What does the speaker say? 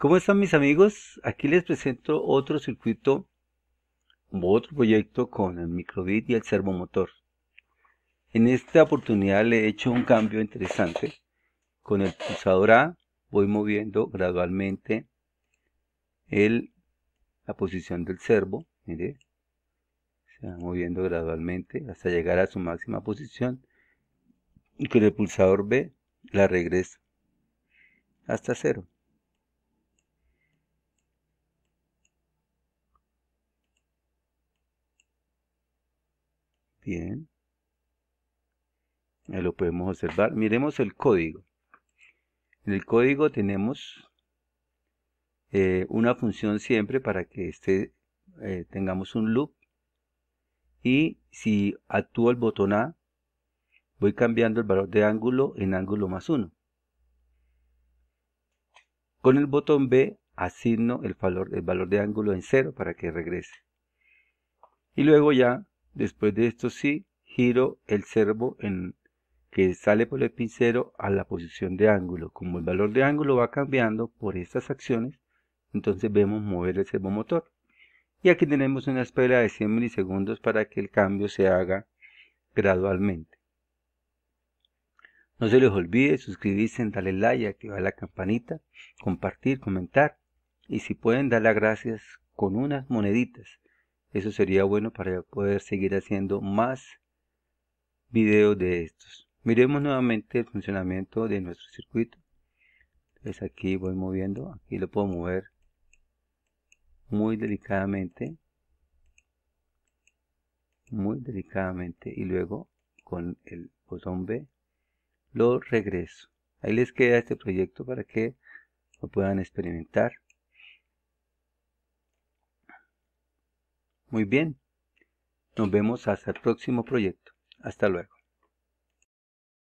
¿Cómo están mis amigos? Aquí les presento otro circuito otro proyecto con el microbit y el servomotor. En esta oportunidad le he hecho un cambio interesante. Con el pulsador A voy moviendo gradualmente el, la posición del servo. Mire, se va moviendo gradualmente hasta llegar a su máxima posición. Y con el pulsador B la regreso hasta cero. Bien. lo podemos observar. Miremos el código. En el código tenemos eh, una función siempre para que esté, eh, tengamos un loop. Y si actúo el botón A, voy cambiando el valor de ángulo en ángulo más 1. Con el botón B asigno el valor, el valor de ángulo en 0 para que regrese. Y luego ya Después de esto sí, giro el servo en que sale por el pincero a la posición de ángulo. Como el valor de ángulo va cambiando por estas acciones, entonces vemos mover el motor. Y aquí tenemos una espera de 100 milisegundos para que el cambio se haga gradualmente. No se les olvide suscribirse, darle like, activar la campanita, compartir, comentar y si pueden dar las gracias con unas moneditas eso sería bueno para poder seguir haciendo más videos de estos. Miremos nuevamente el funcionamiento de nuestro circuito. Entonces aquí voy moviendo, aquí lo puedo mover muy delicadamente. Muy delicadamente y luego con el botón B lo regreso. Ahí les queda este proyecto para que lo puedan experimentar. Muy bien. Nos vemos hasta el próximo proyecto. Hasta luego.